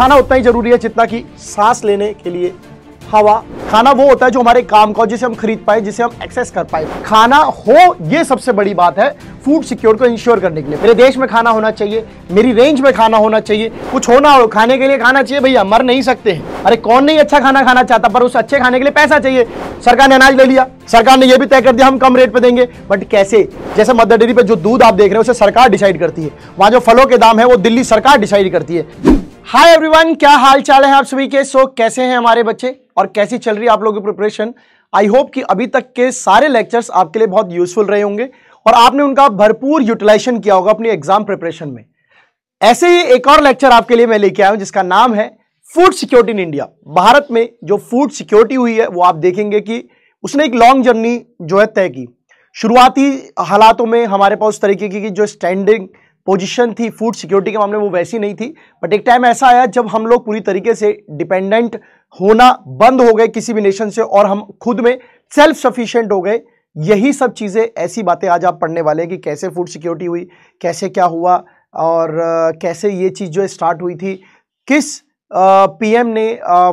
खाना उतना ही जरूरी है जितना कि सांस लेने के लिए हवा खाना वो होता है जो हमारे काम का जिसे हम खरीद पाए जिसे हम एक्सेस कर पाए खाना हो ये सबसे बड़ी बात है फूड सिक्योर को इंश्योर करने के लिए मेरे देश में खाना होना चाहिए मेरी रेंज में खाना होना चाहिए कुछ होना हो खाने के लिए खाना चाहिए भैया मर नहीं सकते हैं अरे कौन नहीं अच्छा खाना खाना चाहता पर उस अच्छे खाने के लिए पैसा चाहिए सरकार ने अनाज ले लिया सरकार ने यह भी तय कर दिया हम कम रेट पे देंगे बट कैसे जैसे मदर डेयरी पर जो दूध आप देख रहे हैं उसे सरकार डिसाइड करती है वहां जो फलों के दाम है वो दिल्ली सरकार डिसाइड करती है हाय एवरीवन क्या हाल चाल है आप सभी के सो so, कैसे हैं हमारे बच्चे और कैसी चल रही है आप लोगों की प्रिपरेशन आई होप कि अभी तक के सारे लेक्चर्स आपके लिए बहुत यूजफुल रहे होंगे और आपने उनका भरपूर यूटिलाइजेशन किया होगा अपनी एग्जाम प्रिपरेशन में ऐसे ही एक और लेक्चर आपके लिए मैं लेके आया हूं जिसका नाम है food security in India Bharat में जो फूड सिक्योरिटी हुई है वो आप देखेंगे कि उसने एक लॉन्ग जर्नी जो है तय की शुरुआती हालातों में हमारे पास उस तरीके की जो स्टैंडिंग पोजीशन थी फूड सिक्योरिटी के मामले में वो वैसी नहीं थी बट एक टाइम ऐसा आया जब हम लोग पूरी तरीके से डिपेंडेंट होना बंद हो गए किसी भी नेशन से और हम खुद में सेल्फ सफिशियंट हो गए यही सब चीज़ें ऐसी बातें आज आप पढ़ने वाले हैं कि कैसे फूड सिक्योरिटी हुई कैसे क्या हुआ और कैसे ये चीज़ जो स्टार्ट हुई थी किस पीएम ने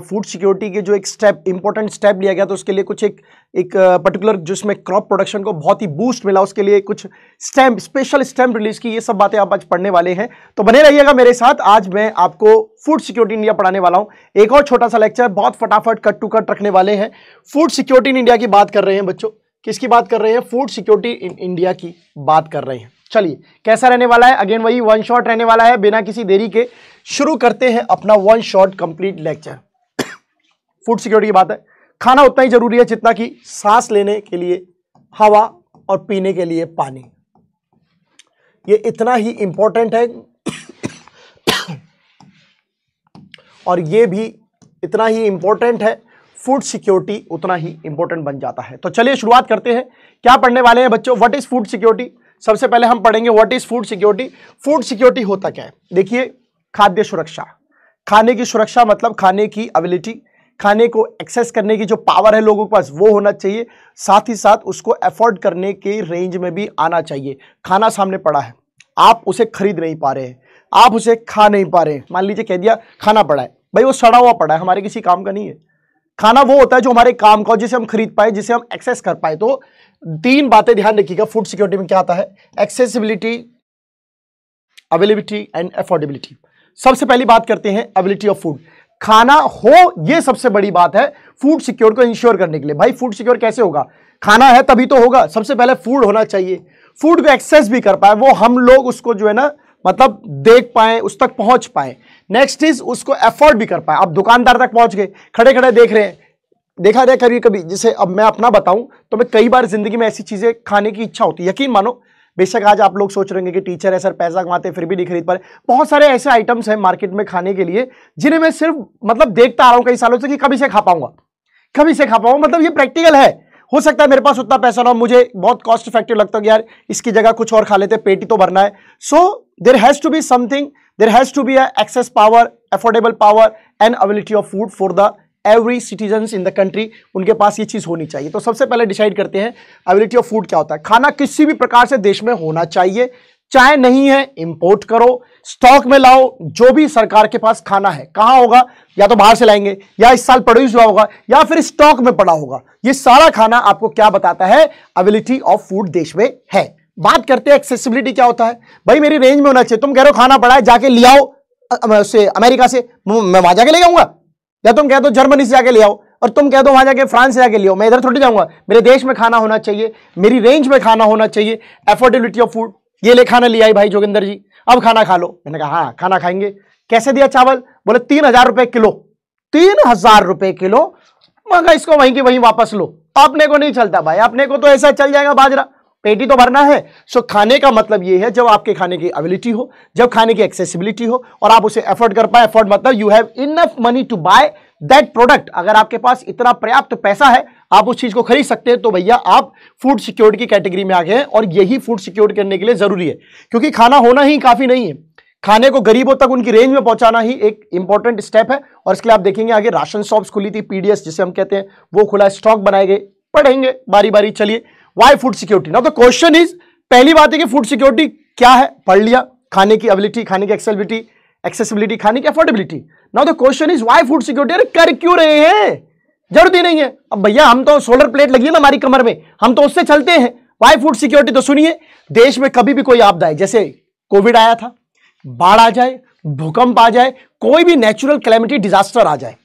फूड सिक्योरिटी के जो एक स्टेप इंपॉर्टेंट स्टेप लिया गया तो उसके लिए कुछ एक एक पर्टिकुलर जिसमें क्रॉप प्रोडक्शन को बहुत ही बूस्ट मिला उसके लिए कुछ स्टैम्प स्पेशल स्टैम्प रिलीज की ये सब बातें आप आज पढ़ने वाले हैं तो बने रहिएगा मेरे साथ आज मैं आपको फूड सिक्योरिटी इंडिया पढ़ाने वाला हूँ एक और छोटा सा लेक्चर बहुत फटाफट कट टू कट रखने वाले हैं फूड सिक्योरिटी इन इंडिया की बात कर रहे हैं बच्चों किसकी बात कर रहे हैं फूड सिक्योरिटी इन इंडिया की बात कर रहे हैं चलिए कैसा रहने वाला है अगेन वही वन शॉट रहने वाला है बिना किसी देरी के शुरू करते हैं अपना one shot complete lecture food security की बात है खाना उतना ही जरूरी है जितना कि सांस लेने के लिए हवा और पीने के लिए पानी ये इतना ही इंपॉर्टेंट है और ये भी इतना ही इंपॉर्टेंट है फूड सिक्योरिटी उतना ही इंपॉर्टेंट बन जाता है तो चलिए शुरुआत करते हैं क्या पढ़ने वाले हैं बच्चों व्हाट इज़ फूड सिक्योरिटी सबसे पहले हम पढ़ेंगे what is food security food security होता क्या है देखिए खाद्य सुरक्षा खाने की सुरक्षा मतलब खाने की अबिलिटी खाने को एक्सेस करने की जो पावर है लोगों के पास वो होना चाहिए साथ ही साथ उसको एफोर्ड करने के रेंज में भी आना चाहिए खाना सामने पड़ा है आप उसे खरीद नहीं पा रहे हैं आप उसे खा नहीं पा रहे हैं मान लीजिए कह दिया खाना पड़ा है भाई वो सड़ा हुआ पड़ा है हमारे किसी काम का नहीं है खाना वो होता है जो हमारे काम का जिसे हम खरीद पाए जिसे हम एक्सेस कर पाए तो तीन बातें ध्यान रखिएगा फूड सिक्योरिटी में क्या आता है एक्सेसिबिलिटी अवेलेबिलिटी एंड एफोर्डेबिलिटी सबसे पहली बात करते हैं एबिलिटी ऑफ फूड खाना हो ये सबसे बड़ी बात है फूड सिक्योर को इंश्योर करने के लिए भाई फूड सिक्योर कैसे होगा खाना है तभी तो होगा सबसे पहले फूड होना चाहिए फूड को एक्सेस भी कर पाए वो हम लोग उसको जो है ना मतलब देख पाए उस तक पहुंच पाए नेक्स्ट इज उसको एफोर्ड भी कर पाए आप दुकानदार तक पहुंच गए खड़े खड़े देख रहे हैं देखा जाए कभी कभी जैसे अब मैं अपना बताऊं तो मैं कई बार जिंदगी में ऐसी चीज़ें खाने की इच्छा होती यकीन मानो बेशक आज आप लोग सोच रहे होंगे कि टीचर है सर पैसा कमाते फिर भी नहीं खरीद पा रहे बहुत सारे ऐसे आइटम्स हैं मार्केट में खाने के लिए जिन्हें मैं सिर्फ मतलब देखता आ रहा हूँ कई सालों से कि कभी से खा पाऊंगा कभी से खा पाऊंगा मतलब ये प्रैक्टिकल है हो सकता है मेरे पास उतना पैसा ना हो मुझे बहुत कॉस्ट इफेक्टिव लगता है यार इसकी जगह कुछ और खा लेते पेटी तो भरना है so there has to be something there has to be access power affordable power and ability of food for the every citizen in the country उनके पास ये चीज़ होनी चाहिए तो सबसे पहले डिसाइड करते हैं एबिलिटी ऑफ फूड क्या होता है खाना किसी भी प्रकार से देश में होना चाहिए चाय नहीं है इंपोर्ट करो स्टॉक में लाओ जो भी सरकार के पास खाना है कहाँ होगा या तो बाहर से लाएंगे या इस साल प्रोड्यूस हुआ होगा या फिर स्टॉक में पड़ा होगा ये सारा खाना आपको क्या बताता है एबिलिटी ऑफ फूड देश में है बात करते हैं एक्सेसिबिलिटी क्या होता है भाई मेरी रेंज में होना चाहिए तुम कह रहे हो खाना पड़ा है जाके ले आओ से अमेरिका से मैं वहां जाके ले जाऊंगा या तुम कह दो जर्मनी से जाके ले आओ और तुम कह दो वहां जाके फ्रांस से जाके ले आओ मैं इधर थोड़ी जाऊंगा मेरे देश में खाना होना चाहिए मेरी रेंज में खाना होना चाहिए एफोर्डेबिलिटी ऑफ फूड ये ले खाना ले आई भाई जोगिंदर जी अब खाना खा लो मैंने कहा हाँ खाना खाएंगे कैसे दिया चावल बोले तीन हजार रुपए किलो तीन हजार रुपए किलो मगर इसको वहीं के वहीं वापस लो अपने को नहीं चलता भाई अपने को तो ऐसा चल जाएगा बाजरा पेटी तो भरना है सो खाने का मतलब ये है जब आपके खाने की अबिलिटी हो जब खाने की एक्सेसिबिलिटी हो और आप उसे एफोर्ड कर पाए एफोर्ड मतलब you have enough money to buy that product अगर आपके पास इतना पर्याप्त पैसा है आप उस चीज़ को खरीद सकते हैं तो भैया आप फूड सिक्योरिटी की कैटेगरी में आ गए हैं और यही फूड सिक्योर करने के लिए ज़रूरी है क्योंकि खाना होना ही काफ़ी नहीं है खाने को गरीबों तक उनकी रेंज में पहुंचाना ही एक इंपॉर्टेंट स्टेप है और इसके लिए आप देखेंगे आगे राशन शॉप्स खुली थी पीडीएस जिसे हम कहते हैं वो खुला स्टॉक बनाए गए पढ़ेंगे बारी बारी चलिए वाई फूड सिक्योरिटी ना तो क्वेश्चन इज पहली बात है कि फूड सिक्योरिटी क्या है पढ़ लिया खाने की अबिलिटी खाने की एक्सेबिलिटी एक्सेसिबिलिटी खाने की अफोर्डेबिलिटी ना तो question is why food security अरे कर क्यों रहे हैं जरूरत ही नहीं है अब भैया हम तो सोलर प्लेट लगी है ना हमारी कमर में हम तो उससे चलते हैं वाई फूड सिक्योरिटी तो सुनिए देश में कभी भी कोई आपदा है जैसे कोविड आया था बाढ़ आ जाए भूकंप आ जाए कोई भी नेचुरल क्लैमिटी डिजास्टर आ जाए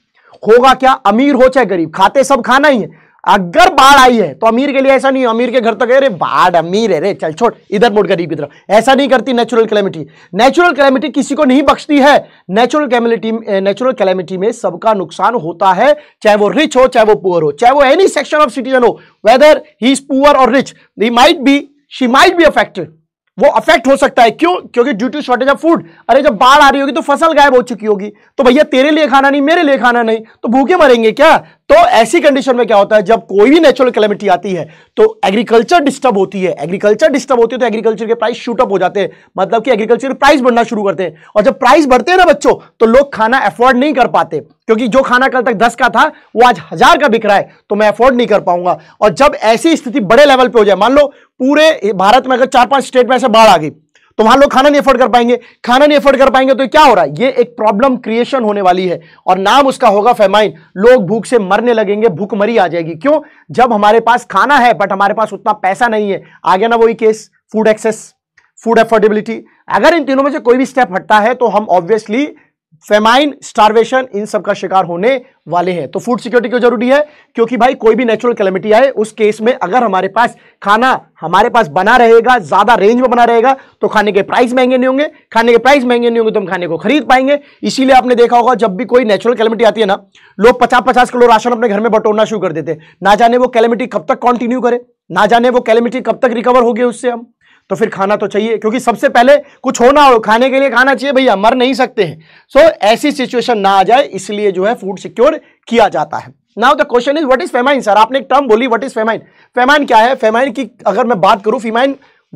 होगा क्या अमीर हो चाहे गरीब खाते सब खाना ही है अगर बाढ़ आई है तो अमीर के लिए ऐसा नहीं है अमीर के घर तक अरे बाढ़ अमीर है रे चल छोड़ इधर मुड़ गरीब की तरफ ऐसा नहीं करती नेचुरल कैलेमिटी नेचुरल कैलेमिटी किसी को नहीं बख्शती है नेचुरल कैलेमिटी नेचुरल कैलेमिटी में सबका नुकसान होता है चाहे वो रिच हो चाहे वो पुअर हो चाहे वो एनी सेक्शन ऑफ सिटीजन हो वेदर ही इज पुअर और rich he might be she might be affected वो अफेक्ट हो सकता है क्यों क्योंकि due to shortage of food अरे जब बाढ़ आ रही होगी तो फसल गायब हो चुकी होगी तो भैया तेरे लिए खाना नहीं मेरे लिए खाना नहीं तो भूखे मरेंगे क्या तो ऐसी कंडीशन में क्या होता है जब कोई भी नेचुरल कैलेमिटी आती है तो एग्रीकल्चर डिस्टर्ब होती है एग्रीकल्चर डिस्टर्ब होती है तो एग्रीकल्चर के प्राइस शूटअप हो जाते हैं मतलब कि एग्रीकल्चर के प्राइस बढ़ना शुरू करते हैं और जब प्राइस बढ़ते हैं ना बच्चों तो लोग खाना अफोर्ड नहीं कर पाते क्योंकि जो खाना कल तक दस का था वो आज हजार का बिक रहा है तो मैं अफोर्ड नहीं कर पाऊंगा और जब ऐसी स्थिति बड़े लेवल पर हो जाए मान लो पूरे भारत में अगर चार पांच स्टेट में ऐसे बाढ़ आ गई तो वहां लोग खाना नहीं अफोर्ड कर पाएंगे खाना नहीं अफोर्ड कर पाएंगे तो क्या हो रहा है ये एक प्रॉब्लम क्रिएशन होने वाली है और नाम उसका होगा फेमाइन लोग भूख से मरने लगेंगे भूखमरी आ जाएगी क्यों जब हमारे पास खाना है बट हमारे पास उतना पैसा नहीं है आ गया ना वही case food access food affordability अगर इन तीनों में से कोई भी स्टेप हटता है तो हम ऑब्वियसली फेमाइन स्टारवेशन इन सब का शिकार होने वाले हैं तो फूड सिक्योरिटी क्यों जरूरी है क्योंकि भाई कोई भी नेचुरल कैलमिटी आए उस केस में अगर हमारे पास खाना हमारे पास बना रहेगा ज्यादा रेंज में बना रहेगा तो खाने के प्राइस महंगे नहीं होंगे खाने के प्राइस महंगे नहीं होंगे तो हम खाने को खरीद पाएंगे इसीलिए आपने देखा होगा जब भी कोई नेचुरल कैलमिटी आती है ना लोग पचास पचास किलो राशन अपने घर में बटोरना शुरू कर देते ना जाने वो कैलमिटी कब तक कॉन्टिन्यू करे ना जाने वो कैलमिटी कब तक रिकवर होगी उससे हम तो फिर खाना तो चाहिए क्योंकि सबसे पहले कुछ होना हो खाने के लिए खाना चाहिए भैया मर नहीं सकते हैं सो so, ऐसी सिचुएशन ना आ जाए इसलिए जो है फूड सिक्योर किया जाता है now the question is what is famine sir आपने एक टर्म बोली व्हाट इज फेमाइन फेमाइन क्या है फेमाइन की अगर मैं बात करूं फेमाइन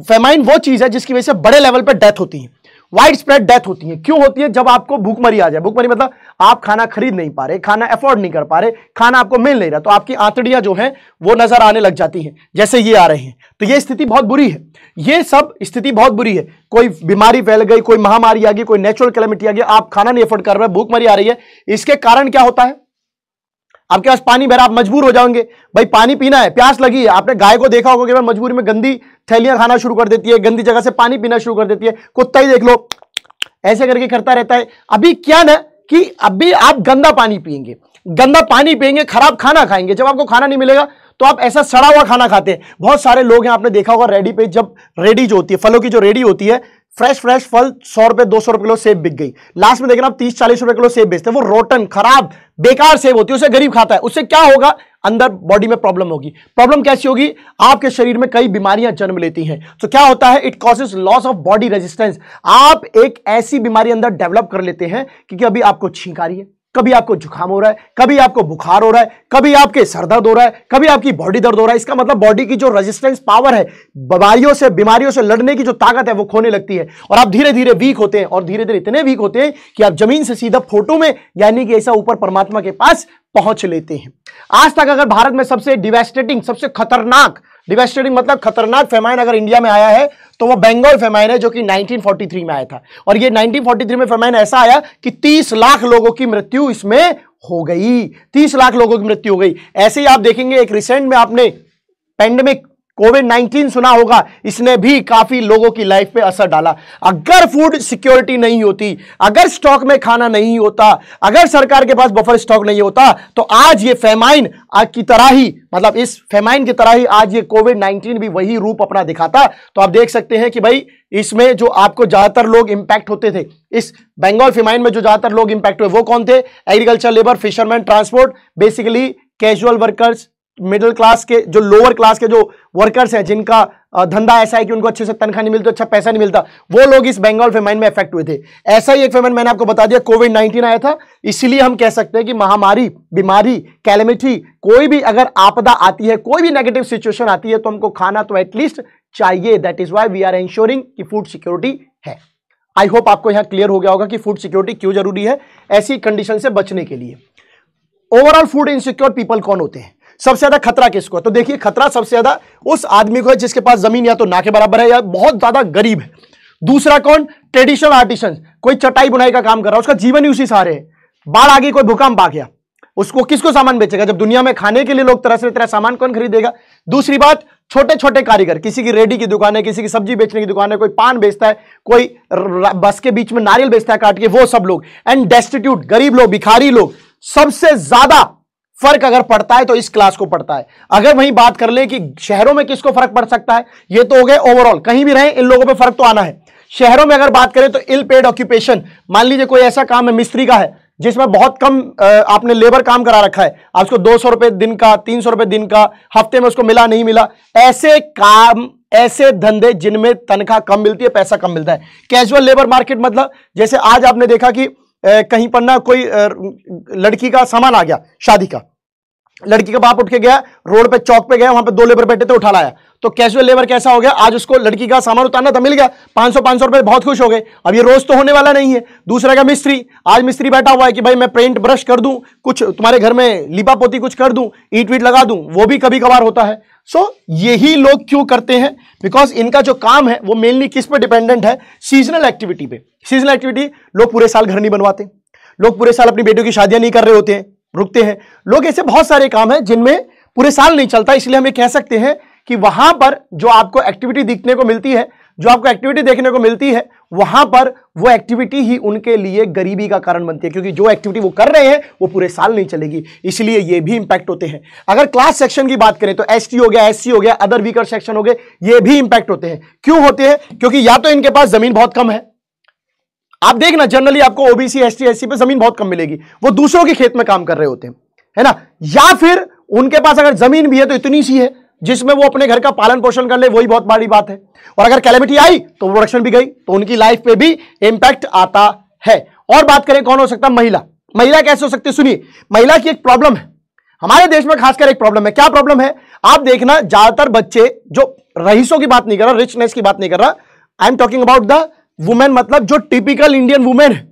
फेमाइन वो चीज है जिसकी वजह से बड़े लेवल पर डेथ होती है वाइड स्प्रेड डेथ होती है क्यों होती है जब आपको भूखमरी आ जाए भूखमरी मतलब आप खाना खरीद नहीं पा रहे खाना अफोर्ड नहीं कर पा रहे खाना आपको मिल नहीं रहा तो आपकी आंतड़ियां जो है वो नजर आने लग जाती हैं जैसे ये आ रहे हैं तो ये स्थिति बहुत बुरी है ये सब स्थिति बहुत बुरी है कोई बीमारी फैल गई कोई महामारी आ गई कोई नेचुरल कैलमिटी आ गई आप खाना नहीं अफोर्ड कर रहे भूखमरी आ रही है इसके कारण क्या होता है आपके पास पानी भरा आप मजबूर हो जाओगे भाई पानी पीना है प्यास लगी है आपने गाय को देखा होगा कि भाई मजबूरी में गंदी थैलियां खाना शुरू कर देती है गंदी जगह से पानी पीना शुरू कर देती है कुत्ता ही देख लो ऐसे करके करता रहता है अभी क्या ना कि अभी आप गंदा पानी पियेंगे गंदा पानी पियेंगे खराब खाना खाएंगे जब आपको खाना नहीं मिलेगा तो आप ऐसा सड़ा हुआ खाना खाते हैं बहुत सारे लोग हैं आपने देखा होगा रेडी पे जब रेडी जो होती है फलों की जो रेडी होती है फ्रेश फ्रेश फल सौ रुपए दो सौ रुपए किलो सेब बिक गई लास्ट में देखना आप तीस चालीस रुपए किलो सेब बेचते हैं वो रोटन खराब बेकार सेब होती है उसे गरीब खाता है उससे क्या होगा अंदर बॉडी में प्रॉब्लम होगी प्रॉब्लम कैसी होगी आपके शरीर में कई बीमारियां जन्म लेती हैं तो क्या होता है it causes loss of body resistance आप एक ऐसी बीमारी अंदर डेवलप कर लेते हैं क्योंकि अभी आपको छींक आ रही है कभी आपको जुकाम हो रहा है कभी आपको बुखार हो रहा है कभी आपके सर दर्द हो रहा है कभी आपकी बॉडी दर्द हो रहा है इसका मतलब बॉडी की जो रेजिस्टेंस पावर है बीमारियों से बीमारियों से लड़ने की जो ताकत है वो खोने लगती है और आप धीरे धीरे वीक होते हैं और धीरे धीरे इतने वीक होते हैं कि आप जमीन से सीधा फोटो में यानी कि ऐसा ऊपर परमात्मा के पास पहुंच लेते हैं आज तक अगर भारत में सबसे डिवेस्टेटिंग सबसे खतरनाक डिवेस्टेटिंग मतलब खतरनाक फेमाइन अगर इंडिया में आया है तो वो बंगाल फेमाइन है जो कि 1943 में आया था और ये 1943 में फेमाइन ऐसा आया कि 30 लाख लोगों की मृत्यु इसमें हो गई 30 लाख लोगों की मृत्यु हो गई ऐसे ही आप देखेंगे एक रिसेंट में आपने पेंडेमिक कोविड नाइनटीन सुना होगा इसने भी काफी लोगों की लाइफ पे असर डाला अगर फूड सिक्योरिटी नहीं होती अगर स्टॉक में खाना नहीं होता अगर सरकार के पास बफर स्टॉक नहीं होता तो आज ये फेमाइन आज की तरह ही मतलब इस फेमाइन की तरह ही आज ये कोविड नाइनटीन भी वही रूप अपना दिखाता तो आप देख सकते हैं कि भाई इसमें जो आपको ज्यादातर लोग इंपैक्ट होते थे इस बंगाल फेमाइन में जो ज्यादातर लोग इंपैक्ट हुए वो कौन थे agriculture labour fisherman transport basically casual workers middle class के जो लोअर क्लास के जो वर्कर्स हैं जिनका धंधा ऐसा है कि उनको अच्छे से तनख्वाह नहीं मिलती अच्छा पैसा नहीं मिलता वो लोग इस बंगाल फेमाइन में अफेक्ट हुए थे ऐसा ही एक फेमाइन मैंने आपको बता दिया कोविड नाइन्टीन आया था इसीलिए हम कह सकते हैं कि महामारी बीमारी कैलमिटी कोई भी अगर आपदा आती है कोई भी नेगेटिव सिचुएशन आती है तो हमको खाना तो एटलीस्ट चाहिए that is why we are insuring की फूड सिक्योरिटी है आई होप आपको यहाँ क्लियर हो गया होगा कि फूड सिक्योरिटी क्यों जरूरी है ऐसी कंडीशन से बचने के लिए ओवरऑल फूड इनसिक्योर पीपल कौन होते हैं सबसे ज्यादा खतरा किसको है तो देखिए खतरा सबसे ज्यादा उस आदमी को है जिसके पास जमीन या तो ना के बराबर है या बहुत ज्यादा गरीब है दूसरा कौन ट्रेडिशनल आर्टिशन कोई चटाई बुनाई का काम कर रहा है उसका जीवन ही उसी सारे है बाढ़ आ गई कोई भूकंप आ गया उसको किसको सामान बेचेगा जब दुनिया में खाने के लिए लोग तरह से तरह सामान कौन खरीदेगा दूसरी बात छोटे छोटे कारीगर किसी की रेडी की दुकान है किसी की सब्जी बेचने की दुकान है कोई पान बेचता है कोई बस के बीच में नारियल बेचता है काट के वो सब लोग एंड डेस्टिट्यूट गरीब लोग भिखारी लोग सबसे ज्यादा फर्क अगर पड़ता है तो इस क्लास को पड़ता है अगर वही बात कर ले कि शहरों में किसको फर्क पड़ सकता है ये तो हो गए ओवरऑल कहीं भी रहे इन लोगों पे फर्क तो आना है शहरों में अगर बात करें तो इल पेड ऑक्यूपेशन मान लीजिए कोई ऐसा काम है मिस्त्री का है जिसमें बहुत कम आपने लेबर काम करा रखा है आप उसको दो सौ रुपए दिन का तीन सौ रुपए दिन का हफ्ते में उसको मिला नहीं मिला ऐसे काम ऐसे धंधे जिनमें तनख्वाह कम मिलती है पैसा कम मिलता है कैजुअल लेबर मार्केट मतलब जैसे आज आपने देखा कि कहीं पर ना कोई लड़की का सामान आ गया शादी का लड़की का बाप उठ के गया रोड पे चौक पे गया वहां पे दो लेबर बैठे थे उठा लाया तो कैजुअल लेबर कैसा हो गया आज उसको लड़की का सामान उतारना था मिल गया पांच सौ पांच सौ रुपए बहुत खुश हो गए अब ये रोज तो होने वाला नहीं है दूसरा का मिस्त्री आज मिस्त्री बैठा हुआ है कि भाई मैं पेंट ब्रश कर दूं कुछ तुम्हारे घर में लिपा पोती कुछ कर दूं ईट वीट लगा दूं वो भी कभी कभार होता है सो so, यही लोग क्यों करते हैं बिकॉज इनका जो काम है वो मेनली किस पर डिपेंडेंट है सीजनल एक्टिविटी पे सीजनल एक्टिविटी लोग पूरे साल घर नहीं बनवाते लोग पूरे साल अपनी बेटियों की शादियां नहीं कर रहे होते हैं रुकते हैं लोग ऐसे बहुत सारे काम है जिनमें पूरे साल नहीं चलता इसलिए हम ये कह सकते हैं कि वहां पर जो आपको एक्टिविटी दिखने को मिलती है जो आपको एक्टिविटी देखने को मिलती है वहां पर वो एक्टिविटी ही उनके लिए गरीबी का कारण बनती है क्योंकि जो एक्टिविटी वो कर रहे हैं वो पूरे साल नहीं चलेगी इसलिए ये भी इंपैक्ट होते हैं अगर क्लास सेक्शन की बात करें तो एस हो गया एस हो गया अदर वीकर सेक्शन हो गए ये भी इंपैक्ट होते हैं क्यों होते हैं क्योंकि या तो इनके पास जमीन बहुत कम है आप देखना जनरली आपको ओबीसी एस टी एस पे जमीन बहुत कम मिलेगी वो दूसरों के खेत में काम कर रहे होते हैं है ना या फिर उनके पास अगर जमीन भी है तो इतनी सी है जिसमें वो अपने घर का पालन पोषण कर ले वही बहुत बड़ी बात है और अगर कैलेमिटी आई तो प्रोडक्शन भी गई तो उनकी लाइफ पे भी इंपैक्ट आता है और बात करें कौन हो सकता है महिला महिला कैसे हो सकती है सुनिए महिला की एक प्रॉब्लम है हमारे देश में खासकर एक प्रॉब्लम है क्या प्रॉब्लम है आप देखना ज्यादातर बच्चे जो रईसों की बात नहीं कर रहा रिचनेस की बात नहीं कर रहा I am talking about the women मतलब जो टिपिकल इंडियन वुमेन है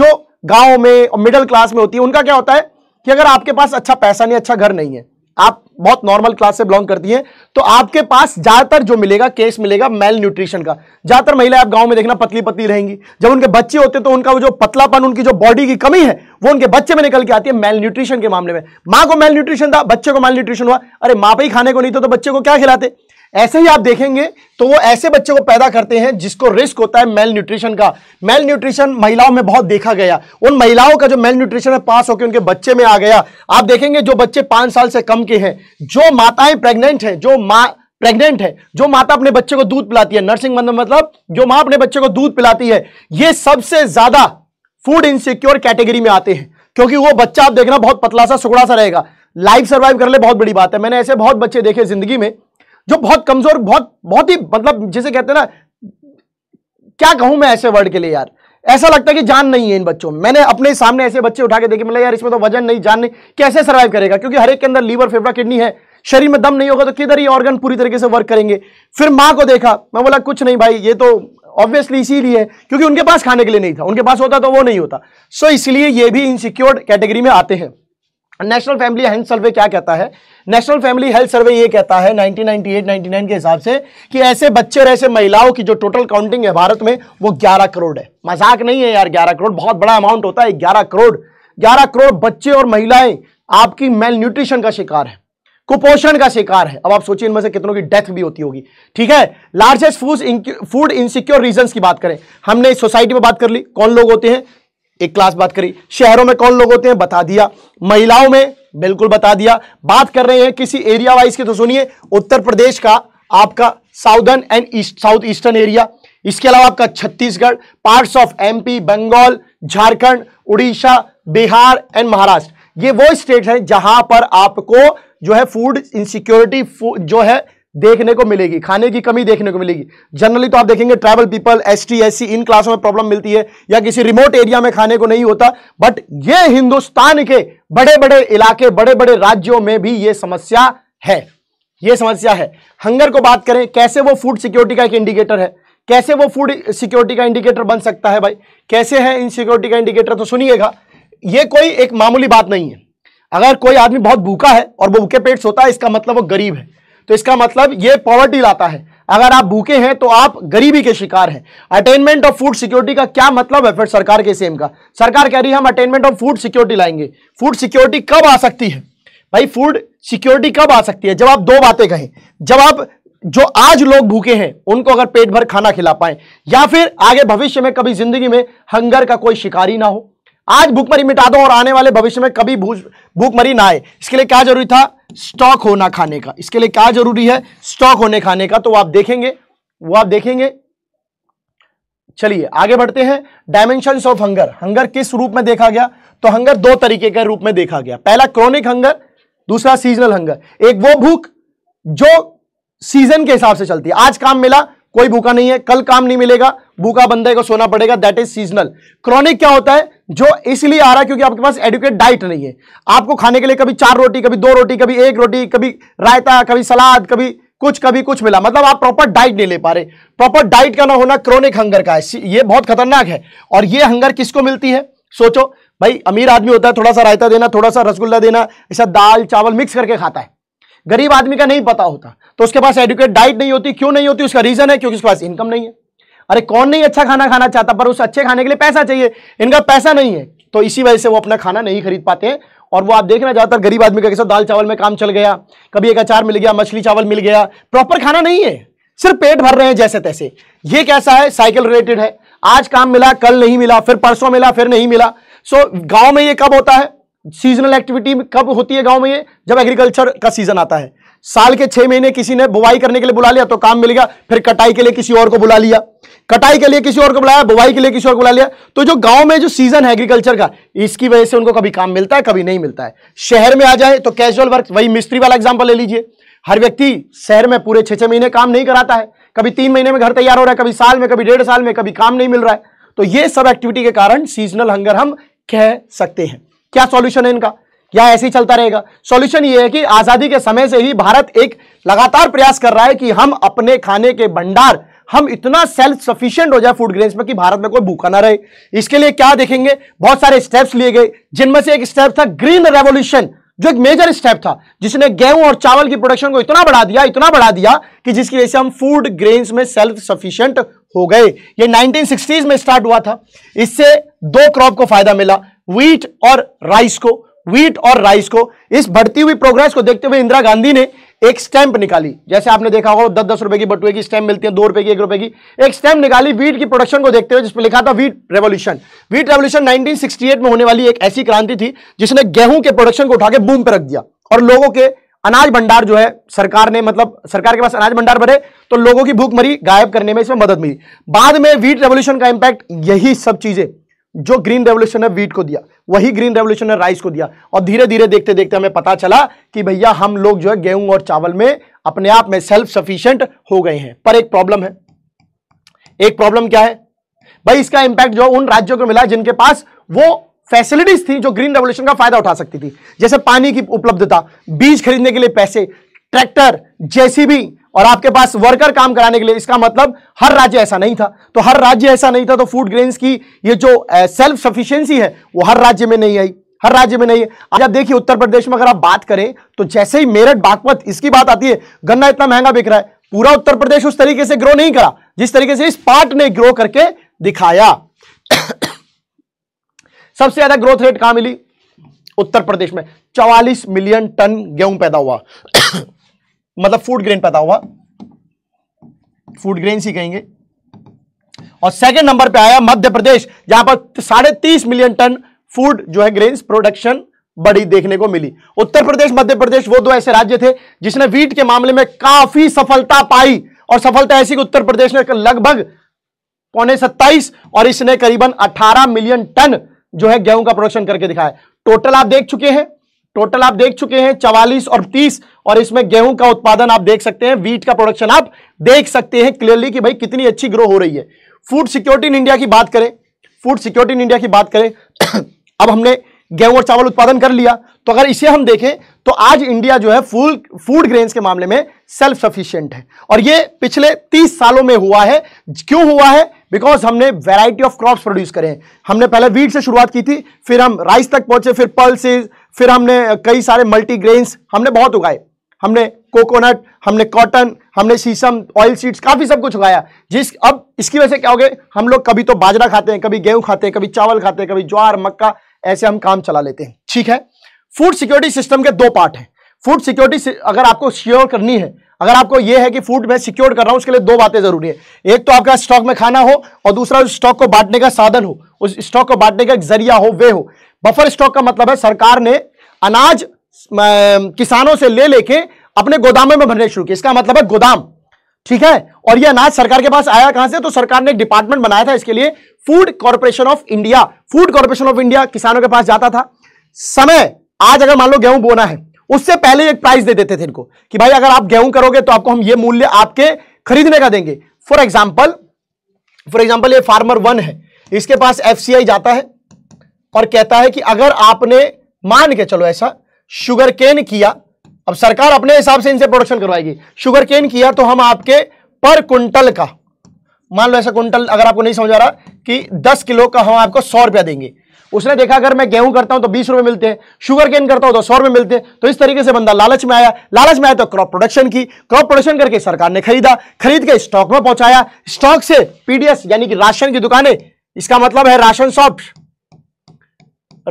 जो गांव में और मिडिल क्लास में होती है उनका क्या होता है कि अगर आपके पास अच्छा पैसा नहीं अच्छा घर नहीं है आप बहुत नॉर्मल क्लास से बिलोंग करती हैं तो आपके पास ज्यादातर जो मिलेगा केस मिलेगा मेल न्यूट्रिशन का ज्यादातर महिलाएं आप गांव में देखना पतली पतली रहेंगी जब उनके बच्चे होते तो उनका वो जो पतलापन उनकी जो बॉडी की कमी है वो उनके बच्चे में निकल के आती है मेल न्यूट्रिशन के मामले में माँ को मेल न्यूट्रिशन था बच्चे को मेल न्यूट्रिशन हुआ अरे माँ पे ही खाने को नहीं तो, तो बच्चे को क्या खिलाते ऐसे ही आप देखेंगे तो वो ऐसे बच्चों को पैदा करते हैं जिसको रिस्क होता है मेल न्यूट्रिशन का मेल न्यूट्रिशन महिलाओं में बहुत देखा गया उन महिलाओं का जो मेल न्यूट्रिशन है पास होकर उनके बच्चे में आ गया आप देखेंगे जो बच्चे पांच साल से कम के हैं जो माताएं प्रेग्नेंट हैं जो माँ प्रेग्नेंट है जो माता अपने बच्चे को दूध पिलाती है नर्सिंग मतलब, मतलब जो माँ अपने बच्चे को दूध पिलाती है ये सबसे ज्यादा फूड इनसिक्योर कैटेगरी में आते हैं क्योंकि वो बच्चा आप देखना बहुत पतला सा सुखड़ा सा रहेगा लाइफ सर्वाइव कर ले बहुत बड़ी बात है मैंने ऐसे बहुत बच्चे देखे जिंदगी में जो बहुत कमजोर बहुत बहुत ही मतलब जिसे कहते हैं ना क्या कहूं मैं ऐसे वर्ड के लिए यार ऐसा लगता है कि जान नहीं है इन बच्चों में मैंने अपने सामने ऐसे बच्चे उठा के देखे मतलब यार इसमें तो वजन नहीं जान नहीं कैसे सर्वाइव करेगा क्योंकि हर एक के अंदर लीवर फेफड़ा किडनी है शरीर में दम नहीं होगा तो किधर ये ऑर्गन पूरी तरीके से वर्क करेंगे फिर माँ को देखा मैं बोला कुछ नहीं भाई ये तो ऑब्वियसली इसीलिए है क्योंकि उनके पास खाने के लिए नहीं था उनके पास होता तो वो नहीं होता सो इसलिए ये भी इनसिक्योर्ड कैटेगरी में आते हैं नेशनल फैमिली हेल्थ सर्वे क्या कहता है नेशनल फैमिली हेल्थ सर्वे ये कहता है 1998 99 के हिसाब से कि ऐसे बच्चे और ऐसे महिलाओं की जो टोटल काउंटिंग है भारत में वो 11 करोड़ है मजाक नहीं है यार 11 करोड़ बहुत बड़ा अमाउंट होता है 11 करोड़ 11 करोड़ बच्चे और महिलाएं आपकी मेल न्यूट्रिशन का शिकार है कुपोषण का शिकार है अब आप सोचिए इनमें से कितनों की डेथ भी होती होगी ठीक है largest food food insecure region की बात करें हमने सोसाइटी में बात कर ली कौन लोग होते हैं एक क्लास बात करी शहरों में कौन लोग होते हैं बता दिया महिलाओं में बिल्कुल बता दिया बात कर रहे हैं किसी एरिया वाइज की तो सुनिए उत्तर प्रदेश का आपका southern and east south eastern area इसके अलावा आपका Chhattisgarh parts of MP Bengal Jharkhand Orissa Bihar and Maharashtra ये वो स्टेट हैं जहां पर आपको जो है फूड इनसिक्योरिटी जो है देखने को मिलेगी खाने की कमी देखने को मिलेगी जनरली तो आप देखेंगे tribal people S T S C इन क्लासों में प्रॉब्लम मिलती है या किसी रिमोट एरिया में खाने को नहीं होता बट ये हिंदुस्तान के बड़े बड़े इलाके बड़े बड़े राज्यों में भी ये समस्या है ये समस्या है हंगर को बात करें कैसे वो फूड सिक्योरिटी का एक इंडिकेटर है कैसे वो फूड सिक्योरिटी का इंडिकेटर बन सकता है भाई कैसे है इन सिक्योरिटी का इंडिकेटर तो सुनिएगा ये कोई एक मामूली बात नहीं है अगर कोई आदमी बहुत भूखा है और वो भूखे पेट सोता है इसका मतलब वो गरीब है तो इसका मतलब ये पॉवर्टी लाता है अगर आप भूखे हैं तो आप गरीबी के शिकार हैं अटेनमेंट ऑफ फूड सिक्योरिटी का क्या मतलब है फिर सरकार के सेम का सरकार कह रही है हम अटेनमेंट ऑफ फूड सिक्योरिटी लाएंगे फूड सिक्योरिटी कब आ सकती है भाई फूड सिक्योरिटी कब आ सकती है जब आप दो बातें कहें जब आप जो आज लोग भूखे हैं उनको अगर पेट भर खाना खिला पाए या फिर आगे भविष्य में कभी जिंदगी में हंगर का कोई शिकारी ना हो आज भूखमरी मिटा दो और आने वाले भविष्य में कभी भूखमरी ना आए इसके लिए क्या जरूरी था स्टॉक होना खाने का इसके लिए क्या जरूरी है स्टॉक होने खाने का तो आप देखेंगे वो आप देखेंगे चलिए आगे बढ़ते हैं डायमेंशन ऑफ हंगर हंगर किस रूप में देखा गया तो हंगर दो तरीके के रूप में देखा गया पहला क्रॉनिक हंगर दूसरा सीजनल हंगर एक वो भूख जो सीजन के हिसाब से चलती है आज काम मिला कोई भूखा नहीं है कल काम नहीं मिलेगा भूखा बंदे को सोना पड़ेगा दैट इज सीजनल क्रॉनिक क्या होता है जो इसलिए आ रहा है क्योंकि आपके पास एडुकेट डाइट नहीं है आपको खाने के लिए कभी चार रोटी कभी दो रोटी कभी एक रोटी कभी रायता कभी सलाद कभी कुछ कभी कुछ मिला मतलब आप प्रॉपर डाइट नहीं ले पा रहे प्रॉपर डाइट का ना होना क्रोनिक हंगर का है ये बहुत खतरनाक है और ये हंगर किसको मिलती है सोचो भाई अमीर आदमी होता है थोड़ा सा रायता देना थोड़ा सा रसगुल्ला देना ऐसा दाल चावल मिक्स करके खाता है गरीब आदमी का नहीं पता होता तो उसके पास एडुकेट डाइट नहीं होती क्यों नहीं होती उसका रीजन है क्योंकि उसके पास इनकम नहीं है अरे कौन नहीं अच्छा खाना खाना चाहता पर उस अच्छे खाने के लिए पैसा चाहिए इनका पैसा नहीं है तो इसी वजह से वो अपना खाना नहीं खरीद पाते हैं और वो आप देख रहे ज़्यादातर गरीब आदमी का कैसे दाल चावल में काम चल गया कभी एक अचार मिल गया मछली चावल मिल गया प्रॉपर खाना नहीं है सिर्फ पेट भर रहे हैं जैसे तैसे ये कैसा है साइकिल रिलेटेड है आज काम मिला कल नहीं मिला फिर परसों मिला फिर नहीं मिला सो so, गांव में ये कब होता है सीजनल एक्टिविटी कब होती है गांव में ये जब एग्रीकल्चर का सीजन आता है साल के छह महीने किसी ने बुवाई करने के लिए बुला लिया तो काम मिल गया फिर कटाई के लिए किसी और को बुला लिया कटाई के लिए किसी और को बुलाया बुवाई के लिए किसी और को बुला लिया तो जो गांव में जो सीजन है एग्रीकल्चर का इसकी वजह से उनको कभी काम मिलता है कभी नहीं मिलता है शहर में आ जाए तो कैजुअल वर्क वही मिस्त्री वाला एग्जाम्पल ले लीजिए हर व्यक्ति शहर में पूरे छह छह महीने काम नहीं कराता है कभी तीन महीने में घर तैयार हो रहा है कभी साल में कभी डेढ़ साल में कभी काम नहीं मिल रहा है तो ये सब एक्टिविटी के कारण सीजनल हंगर हम कह सकते हैं क्या सॉल्यूशन है इनका या ऐसे ही चलता रहेगा सॉल्यूशन ये है कि आज़ादी के समय से ही भारत एक लगातार प्रयास कर रहा है कि हम अपने खाने के भंडार हम इतना सेल्फ सफिशिएंट हो जाए फूड ग्रेन्स में कि भारत में कोई भूखा ना रहे इसके लिए क्या देखेंगे बहुत सारे स्टेप्स लिए गए जिनमें से एक स्टेप था ग्रीन रेवोल्यूशन जो एक मेजर स्टेप था जिसने गेहूं और चावल की प्रोडक्शन को इतना बढ़ा दिया इतना बढ़ा दिया कि जिसकी वजह से हम फूड ग्रेन्स में सेल्फ सफिशियंट हो गए ये 1960s में स्टार्ट हुआ था इससे दो क्रॉप को फायदा मिला व्हीट और राइस को व्हीट और राइस को इस बढ़ती हुई प्रोग्रेस को देखते हुए इंदिरा गांधी ने एक स्टैंप निकाली जैसे आपने देखा होगा दस दस रुपए की बटुए की स्टैंप मिलती है दो रुपए की एक रुपए की एक स्टैंप निकाली वीट की प्रोडक्शन को देखते हुए जिसमें लिखा था वीट रेवोल्यूशन वीट रेवोल्यूशन 1968 में होने वाली एक ऐसी क्रांति थी जिसने गेहूं के प्रोडक्शन को उठा के बूम पर रख दिया और लोगों के अनाज भंडार जो है सरकार ने मतलब सरकार के पास अनाज भंडार भरे तो लोगों की भूखमरी गायब करने में इसमें मदद मिली बाद में वीट रेवोल्यूशन का इंपैक्ट यही सब चीजें जो ग्रीन रेवोल्यूशन है वीट को दिया वही ग्रीन रेवोल्यूशन ने राइस को दिया और धीरे धीरे देखते देखते हमें पता चला कि भैया हम लोग जो है गेहूं और चावल में अपने आप में सेल्फ सफिशियंट हो गए हैं पर एक प्रॉब्लम है एक प्रॉब्लम क्या है भाई इसका इंपैक्ट जो उन राज्यों को मिला जिनके पास वो फैसिलिटीज थी जो ग्रीन रेवोल्यूशन का फायदा उठा सकती थी जैसे पानी की उपलब्धता बीज खरीदने के लिए पैसे ट्रैक्टर जेसीबी और आपके पास वर्कर काम कराने के लिए इसका मतलब हर राज्य ऐसा नहीं था तो हर राज्य ऐसा नहीं था तो फूड ग्रेन्स की ये जो सेल्फ सफिशियंसी है वो हर राज्य में नहीं आई हर राज्य में नहीं है आज आप देखिए उत्तर प्रदेश में अगर आप बात करें तो जैसे ही मेरठ बागपत इसकी बात आती है गन्ना इतना महंगा बिक रहा है पूरा उत्तर प्रदेश उस तरीके से ग्रो नहीं करा जिस तरीके से इस पार्ट ने ग्रो करके दिखाया सबसे ज्यादा ग्रोथ रेट कहां मिली उत्तर प्रदेश में 44 मिलियन टन गेहूं पैदा हुआ मतलब फूड ग्रेन पैदा हुआ फूड ग्रेन ही कहेंगे और सेकंड नंबर पे आया मध्य प्रदेश जहां पर साढ़े तीस मिलियन टन फूड जो है ग्रेन प्रोडक्शन बड़ी देखने को मिली उत्तर प्रदेश मध्य प्रदेश वो दो ऐसे राज्य थे जिसने वीट के मामले में काफी सफलता पाई और सफलता ऐसी कि उत्तर प्रदेश ने लगभग पौने सत्ताईस और इसने करीबन अठारह मिलियन टन जो है गेहूं का प्रोडक्शन करके दिखाया टोटल आप देख चुके हैं टोटल आप देख चुके हैं चवालीस और तीस और इसमें गेहूं का उत्पादन आप देख सकते हैं वीट का प्रोडक्शन आप देख सकते हैं क्लियरली कि भाई कितनी अच्छी ग्रो हो रही है फूड सिक्योरिटी इन इंडिया की बात करें फूड सिक्योरिटी इन इंडिया की बात करें अब हमने गेहूं और चावल उत्पादन कर लिया तो अगर इसे हम देखें तो आज इंडिया जो है फूल फूड ग्रेन्स के मामले में सेल्फ सफिशियंट है और ये पिछले 30 सालों में हुआ है क्यों हुआ है बिकॉज हमने वैरायटी ऑफ क्रॉप्स प्रोड्यूस करें हमने पहले वीट से शुरुआत की थी फिर हम राइस तक पहुंचे फिर पल्सेज फिर हमने कई सारे मल्टीग्रेन्स हमने बहुत उगाए हमने कोकोनट हमने कॉटन हमने शीशम ऑयल सीड्स काफ़ी सब कुछ उगाया जिस अब इसकी वजह से क्या हो गया हम लोग कभी तो बाजरा खाते हैं कभी गेहूं खाते हैं कभी चावल खाते हैं कभी ज्वार मक्का ऐसे हम काम चला लेते हैं ठीक है फूड सिक्योरिटी सिस्टम के दो पार्ट हैं फूड सिक्योरिटी अगर आपको श्योर करनी है अगर आपको यह है कि फूड मैं सिक्योर कर रहा हूं उसके लिए दो बातें जरूरी है एक तो आपका स्टॉक में खाना हो और दूसरा उस स्टॉक को बांटने का साधन हो उस स्टॉक को बांटने का एक जरिया हो वे हो बफर स्टॉक का मतलब है सरकार ने अनाज किसानों से ले लेके अपने गोदामों में भरने शुरू किए इसका मतलब है गोदाम ठीक है और ये अनाज सरकार के पास आया कहां से तो सरकार ने एक डिपार्टमेंट बनाया था इसके लिए food corporation of India food corporation of India किसानों के पास जाता था समय आज अगर मान लो गेहूं बोना है उससे पहले एक प्राइस दे देते थे इनको कि भाई अगर आप गेहूं करोगे तो आपको हम ये मूल्य आपके खरीदने का देंगे फॉर एग्जाम्पल फॉर एग्जाम्पल ये फार्मर वन है इसके पास एफ जाता है और कहता है कि अगर आपने मान के चलो ऐसा शुगर केन किया अब सरकार अपने हिसाब से इनसे प्रोडक्शन करवाएगी शुगर केन किया तो हम आपके पर कुंटल का मान लो ऐसा कुंटल अगर आपको नहीं समझ आ रहा कि 10 किलो का हम आपको सौ रुपया देंगे उसने देखा अगर मैं गेहूं करता हूं तो बीस रुपए मिलते हैं शुगर केन करता हूं तो सौ रुपए मिलते हैं तो इस तरीके से बंदा लालच में आया लालच में आया तो क्रॉप प्रोडक्शन की क्रॉप प्रोडक्शन करके सरकार ने खरीदा खरीद के स्टॉक में पहुंचाया स्टॉक से पीडीएस यानी कि राशन की दुकानें इसका मतलब है राशन शॉप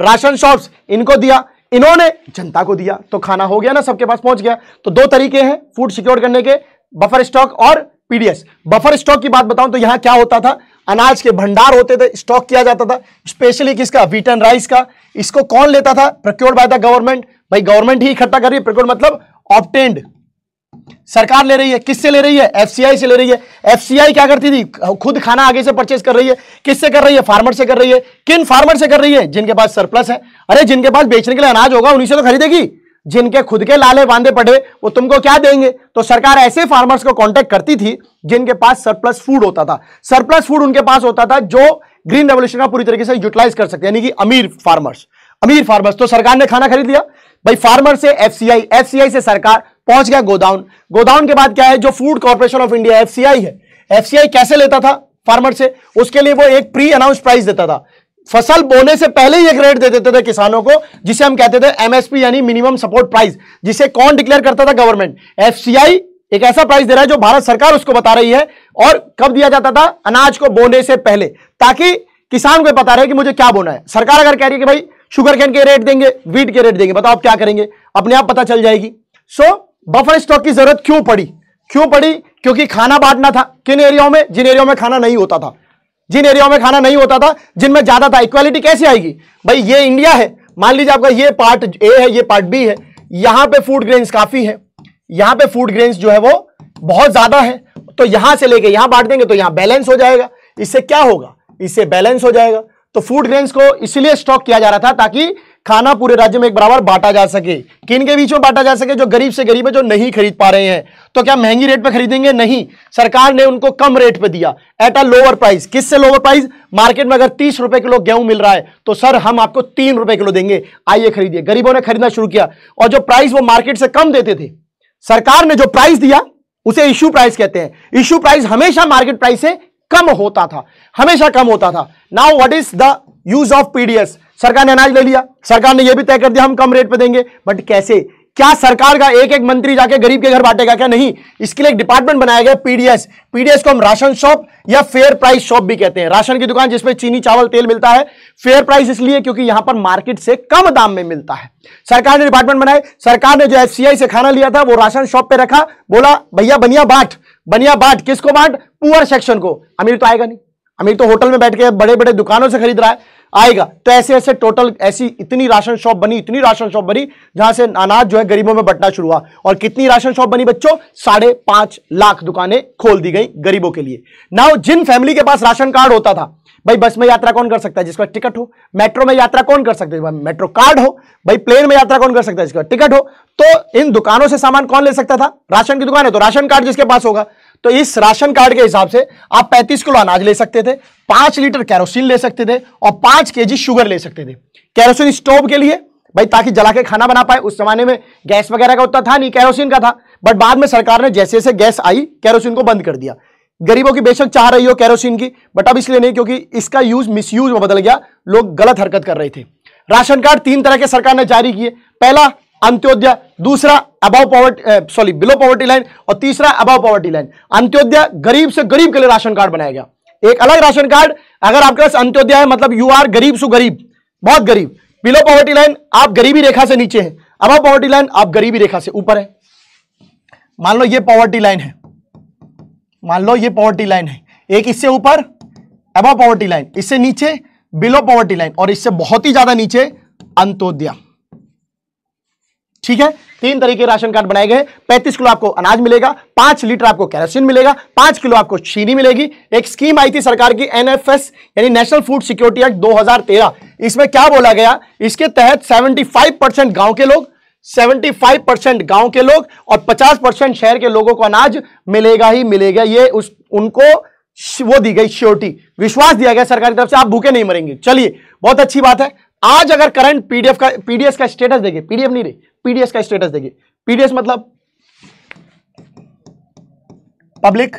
राशन शॉप्स इनको दिया इन्होंने जनता को दिया तो खाना हो गया ना सबके पास पहुंच गया तो दो तरीके हैं फूड सिक्योर करने के बफर स्टॉक और पीडीएस बफर स्टॉक की बात बताऊं तो यहां क्या होता था अनाज के भंडार होते थे स्टॉक किया जाता था स्पेशली किसका वीटन राइस का इसको कौन लेता था प्रक्योर्ड बाय द गवर्नमेंट भाई गवर्नमेंट ही इकट्ठा कर रही है प्रोक्योर मतलब ऑप्टेंड सरकार ले रही है किससे ले रही है एफसीआई से ले रही है एफसीआई क्या करती थी खुद खाना आगे से परचेज कर रही है किससे कर रही है फार्मर से कर रही है किन फार्मर से कर रही है जिनके पास सरप्लस है अरे जिनके पास बेचने के लिए अनाज होगा उन्हीं से तो खरीदेगी जिनके खुद के लाले बांधे पड़े वो तुमको क्या देंगे तो सरकार ऐसे फार्मर्स को कांटेक्ट करती थी जिनके पास सरप्लस फूड होता था सरप्लस फूड उनके पास होता था जो ग्रीन रेवोल्यूशन का पूरी तरीके से यूटिलाइज कर सकते यानी कि अमीर फार्मर्स अमीर फार्मर्स तो सरकार ने खाना खरीद लिया भाई फार्मर से एफसीआई एफसीआई से सरकार पहुंच गया गोदाउन गोदाउन के बाद क्या है जो food corporation of India FCI है एफसीआई कैसे लेता था फार्मर से उसके लिए वो एक प्री अनाउंस प्राइस देता था फसल बोने से पहले ही एक रेट दे देते थे किसानों को जिसे हम कहते थे एमएसपी यानी मिनिमम सपोर्ट प्राइस जिसे कौन डिक्लेयर करता था गवर्नमेंट एफसीआई एक ऐसा प्राइस दे रहा है जो भारत सरकार उसको बता रही है और कब दिया जाता था अनाज को बोने से पहले ताकि किसान को पता रहे कि मुझे क्या बोना है सरकार अगर कह रही है कि भाई शुगर कैन के रेट देंगे वीट के रेट देंगे बताओ आप क्या करेंगे अपने आप पता चल जाएगी सो so, बफर स्टॉक की जरूरत क्यों पड़ी क्यों पड़ी क्योंकि खाना बांटना था किन एरियाओं में जिन एरियाओं में खाना नहीं होता था जिन एरियाओं में खाना नहीं होता था जिनमें ज्यादा था इक्वालिटी कैसे आएगी भाई ये इंडिया है मान लीजिए आपका ये पार्ट ए है ये पार्ट बी है यहां पे फूड ग्रेन्स काफी है यहां पे फूड ग्रेन्स जो है वो बहुत ज्यादा है तो यहां से लेके यहां बांट देंगे तो यहां बैलेंस हो जाएगा इससे क्या होगा इससे बैलेंस हो जाएगा तो फूड ग्रेन्स को इसलिए स्टॉक किया जा रहा था ताकि खाना पूरे राज्य में एक बराबर बांटा जा सके किन के बीच में बांटा जा सके जो गरीब से गरीब है जो नहीं खरीद पा रहे हैं तो क्या महंगी रेट पर खरीदेंगे नहीं सरकार ने उनको कम रेट पर दिया एट अ लोअर प्राइस किससे लोअर प्राइस मार्केट में अगर तीस रुपए किलो गेहूं मिल रहा है तो सर हम आपको तीन रुपए किलो देंगे आइए खरीदिए गरीबों ने खरीदना शुरू किया और जो प्राइस वो मार्केट से कम देते थे सरकार ने जो प्राइस दिया उसे इश्यू प्राइस कहते हैं इश्यू प्राइस हमेशा मार्केट प्राइस से कम होता था हमेशा कम होता था now what is the use of PDS सरकार ने अनाज ले लिया सरकार ने यह भी तय कर दिया हम कम रेट पे देंगे बट कैसे क्या सरकार का एक एक मंत्री जाके गरीब के घर बांटेगा क्या नहीं इसके लिए एक डिपार्टमेंट बनाया गया पीडीएस पीडीएस को हम राशन शॉप या फेयर प्राइस शॉप भी कहते हैं राशन की दुकान जिसमें चीनी चावल तेल मिलता है फेयर प्राइस इसलिए क्योंकि यहां पर मार्केट से कम दाम में मिलता है सरकार ने डिपार्टमेंट बनाए सरकार ने जो एफसीआई से खाना लिया था वो राशन शॉप पर रखा बोला भैया बनिया बाट बनिया बांट किसको बांट पुअर सेक्शन को अमीर तो आएगा नहीं अमीर तो होटल में बैठ के बड़े बड़े दुकानों से खरीद रहा है आएगा तो ऐसे ऐसे टोटल ऐसी इतनी राशन शॉप बनी इतनी राशन शॉप बनी जहां से अनाज जो है गरीबों में बंटना शुरू हुआ और कितनी राशन शॉप बनी बच्चों साढ़े पांच लाख दुकानें खोल दी गई गरीबों के लिए नाउ जिन फैमिली के पास राशन कार्ड होता था भाई बस में यात्रा कौन कर सकता है जिसका टिकट हो मेट्रो में यात्रा कौन कर सकता है मेट्रो कार्ड हो भाई प्लेन में यात्रा कौन कर सकता है जिसका टिकट हो तो इन दुकानों से सामान कौन ले सकता था राशन की दुकान है तो राशन कार्ड जिसके पास होगा तो इस राशन कार्ड के हिसाब से आप 35 किलो अनाज ले सकते थे 5 लीटर कैरोसिन ले सकते थे और 5 केजी शुगर ले सकते थे कैरोसिन स्टोव के लिए भाई ताकि जला के खाना बना पाए उस जमाने में गैस वगैरह का उतना था नहीं कैरोसिन का था बट बाद में सरकार ने जैसे जैसे गैस आई कैरोसिन को बंद कर दिया गरीबों की बेशक चाह रही हो कैरोसिन की बट अब इसलिए नहीं क्योंकि इसका यूज मिस यूज में बदल गया लोग गलत हरकत कर रहे थे राशन कार्ड तीन तरह के सरकार ने जारी किए पहला अंत्योदय दूसरा above poverty sorry below poverty line और तीसरा अबाव पॉवर्टी लाइन अंत्योदय गरीब से गरीब के लिए राशन कार्ड बनाया गया एक अलग राशन कार्ड अगर आपके पास अंत्योदय है मतलब यू आर गरीब सु गरीब बहुत गरीब बिलो पॉवर्टी लाइन आप गरीबी रेखा से नीचे है अबाव पॉवर्टी लाइन आप गरीबी रेखा से ऊपर है मान लो ये पॉवर्टी लाइन है मान लो ये पॉवर्टी लाइन है एक इससे ऊपर अबाव पॉवर्टी लाइन इससे नीचे बिलो पॉवर्टी लाइन और इससे बहुत ही ज्यादा नीचे अंत्योदया ठीक है तीन तरीके राशन कार्ड बनाए गए पैंतीस किलो आपको अनाज मिलेगा पांच लीटर आपको कैरोसिन मिलेगा पांच किलो आपको चीनी मिलेगी एक स्कीम आई थी सरकार की एनएफएस यानी नेशनल फूड सिक्योरिटी एक्ट 2013 इसमें क्या बोला गया इसके तहत 75 परसेंट गांव के लोग 75 परसेंट गांव के लोग और 50 परसेंट शहर के लोगों को अनाज मिलेगा ही मिलेगा ये उस उनको वो दी गई श्योरिटी विश्वास दिया गया सरकार की तरफ से आप भूखे नहीं मरेंगे चलिए बहुत अच्छी बात है आज अगर करंट पीडीएफ का पीडीएफ का स्टेटस देखिए पीडीएफ नहीं रही पीडीएस का स्टेटस देखिए पीडीएस मतलब पब्लिक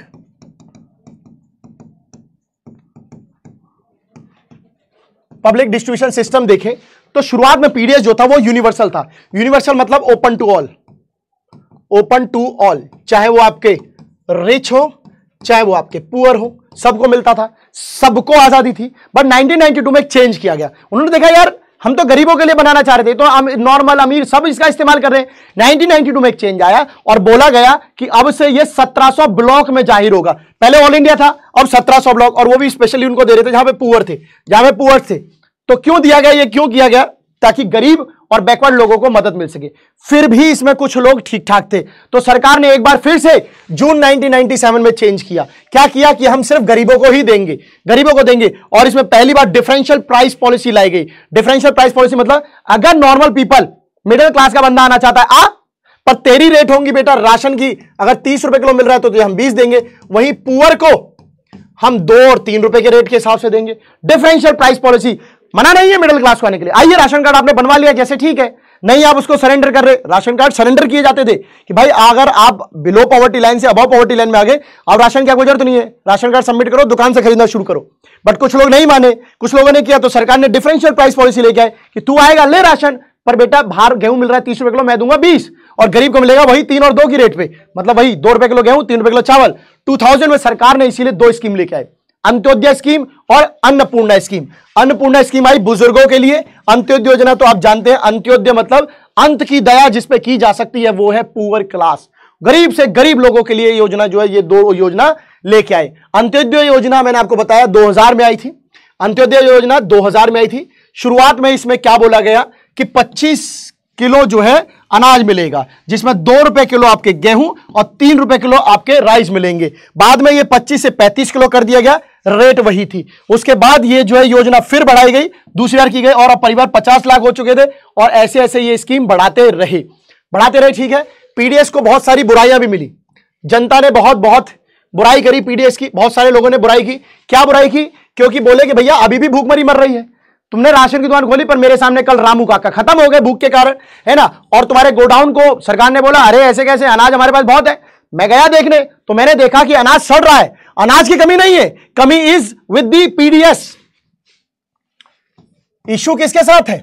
पब्लिक डिस्ट्रीब्यूशन सिस्टम देखें तो शुरुआत में पीडीएस जो था वो यूनिवर्सल था यूनिवर्सल मतलब open to all open to all चाहे वो आपके रिच हो चाहे वो आपके पुअर हो सबको मिलता था सबको आजादी थी बट 1992 में चेंज किया गया उन्होंने देखा यार हम तो गरीबों के लिए बनाना चाह रहे थे तो नॉर्मल अमीर सब इसका इस्तेमाल कर रहे हैं 1992 में एक चेंज आया और बोला गया कि अब से ये 1700 ब्लॉक में जाहिर होगा पहले ऑल इंडिया था अब 1700 ब्लॉक और वो भी स्पेशली उनको दे रहे थे जहां पे पुअर थे जहां पे पुअर थे तो क्यों दिया गया ये क्यों किया गया ताकि गरीब और बैकवर्ड लोगों को मदद मिल सके फिर भी इसमें कुछ लोग ठीक ठाक थे तो सरकार ने एक बार फिर से जून 1997 में चेंज किया क्या किया कि हम सिर्फ गरीबों को ही देंगे गरीबों को देंगे और इसमें पहली बार डिफरेंशियल प्राइस पॉलिसी लाई गई डिफरेंशियल प्राइस पॉलिसी मतलब अगर नॉर्मल पीपल मिडिल क्लास का बंदा आना चाहता है आ पर तेरी रेट होंगी बेटा राशन की अगर तीस रुपए किलो मिल रहा है तो हम बीस देंगे वहीं पुअर को हम दो और तीन रुपए के रेट के हिसाब से देंगे डिफरेंशियल प्राइस पॉलिसी मना नहीं है मिडिल क्लास को आने के लिए आइए राशन कार्ड आपने बनवा लिया जैसे ठीक है नहीं आप उसको सरेंडर कर रहे राशन कार्ड सरेंडर किए जाते थे कि भाई अगर आप बिलो पॉवर्टी लाइन से अबव पॉवर्टी लाइन में आ गए अब राशन क्या गुजर जरूरत नहीं है राशन कार्ड सबमिट करो दुकान से खरीदना शुरू करो बट कुछ लोग नहीं माने कुछ लोगों ने किया तो सरकार ने डिफरेंशियल प्राइस पॉलिसी लेके आए कि तू आएगा ले राशन पर बेटा बाहर गेहूं मिल रहा है तीस रुपए किलो मैं दूंगा बीस और गरीब को मिलेगा वही तीन और दो की रेट पे मतलब वही दो रुपए किलो गेहूं तीन रुपए किलो चावल टू में सरकार ने इसीलिए दो स्कीम लेके आए अंत्योदय स्कीम और अन्नपूर्णा स्कीम अन्नपूर्णा स्कीम आई बुजुर्गों के लिए अंत्योदय योजना तो आप जानते हैं अंत्योदय मतलब अंत की दया जिसपे की जा सकती है वो है पुअर क्लास गरीब से गरीब लोगों के लिए योजना जो है ये दो योजना लेके आए अंत्योदय योजना मैंने आपको बताया 2000 में आई थी अंत्योदय योजना 2000 में आई थी शुरुआत में इसमें क्या बोला गया कि 25 किलो जो है अनाज मिलेगा जिसमें दो रुपए किलो आपके गेहूं और तीन रुपए किलो आपके राइस मिलेंगे बाद में ये पच्चीस से पैंतीस किलो कर दिया गया रेट वही थी उसके बाद ये जो है योजना फिर बढ़ाई गई दूसरी बार की गई और अब परिवार पचास लाख हो चुके थे और ऐसे ऐसे ये स्कीम बढ़ाते रहे बढ़ाते रहे ठीक है पीडीएस को बहुत सारी बुराइयां भी मिली जनता ने बहुत बहुत बुराई करी पीडीएस की बहुत सारे लोगों ने बुराई की क्या बुराई की क्योंकि बोले कि भैया अभी भी भूखमरी मर रही है तुमने राशन की दुकान खोली पर मेरे सामने कल रामू काका खत्म हो गए भूख के कारण है ना और तुम्हारे गोडाउन को सरकार ने बोला अरे ऐसे कैसे अनाज हमारे पास बहुत है मैं गया देखने तो मैंने देखा कि अनाज सड़ रहा है अनाज की कमी नहीं है कमी is with the PDS issue किसके साथ है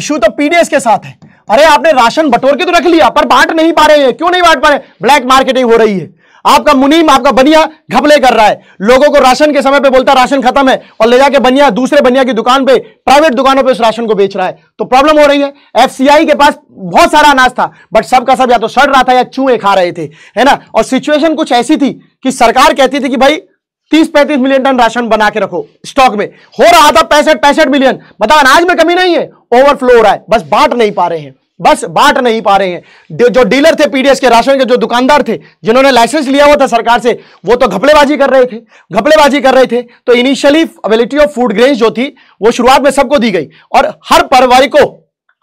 इशू तो पीडीएस के साथ है अरे आपने राशन बटोर के तो रख लिया पर बांट नहीं पा रहे हैं क्यों नहीं बांट पा रहे ब्लैक मार्केटिंग हो रही है आपका मुनीम आपका बनिया घपले कर रहा है लोगों को राशन के समय पे बोलता है राशन खत्म है और ले जाके बनिया दूसरे बनिया की दुकान पे प्राइवेट दुकानों पे उस राशन को बेच रहा है तो प्रॉब्लम हो रही है एफसीआई के पास बहुत सारा अनाज था बट सबका सब या तो सड़ रहा था या चूहे खा रहे थे है ना और सिचुएशन कुछ ऐसी थी कि सरकार कहती थी कि भाई तीस पैंतीस मिलियन टन राशन बना के रखो स्टॉक में हो रहा था पैंसठ पैंसठ मिलियन मतलब बता अनाज में कमी नहीं है ओवरफ्लो हो रहा है बस बांट नहीं पा रहे हैं बस बांट नहीं पा रहे हैं जो डीलर थे पीडीएस के राशन के जो दुकानदार थे जिन्होंने लाइसेंस लिया हुआ था सरकार से वो तो घपलेबाजी कर रहे थे घपलेबाजी कर रहे थे तो initially availability of food grain जो थी वो शुरुआत में सबको दी गई और हर परिवार को